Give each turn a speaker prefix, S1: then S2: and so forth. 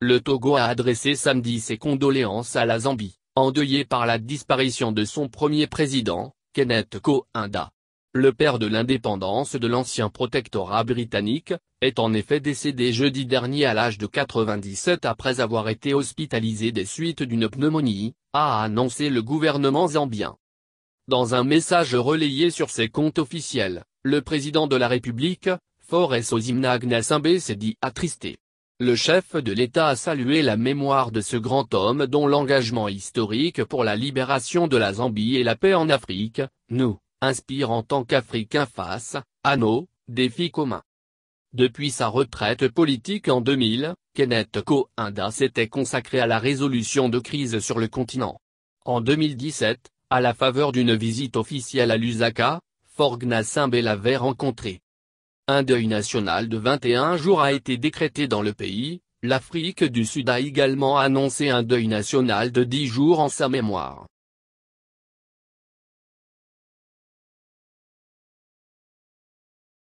S1: Le Togo a adressé samedi ses condoléances à la Zambie, endeuillée par la disparition de son premier président, Kenneth Kohinda. Le père de l'indépendance de l'ancien protectorat britannique, est en effet décédé jeudi dernier à l'âge de 97 après avoir été hospitalisé des suites d'une pneumonie, a annoncé le gouvernement zambien. Dans un message relayé sur ses comptes officiels, le président de la République, forès Osimna Agnasimbe s'est dit attristé. Le chef de l'État a salué la mémoire de ce grand homme dont l'engagement historique pour la libération de la Zambie et la paix en Afrique, nous, inspire en tant qu'Africains face, à nos, défis communs. Depuis sa retraite politique en 2000, Kenneth Kohinda s'était consacré à la résolution de crises sur le continent. En 2017, à la faveur d'une visite officielle à Lusaka, Simbel l'avait rencontré. Un deuil national de 21 jours a été décrété dans le pays, l'Afrique du Sud a également annoncé un deuil national de 10 jours en sa mémoire.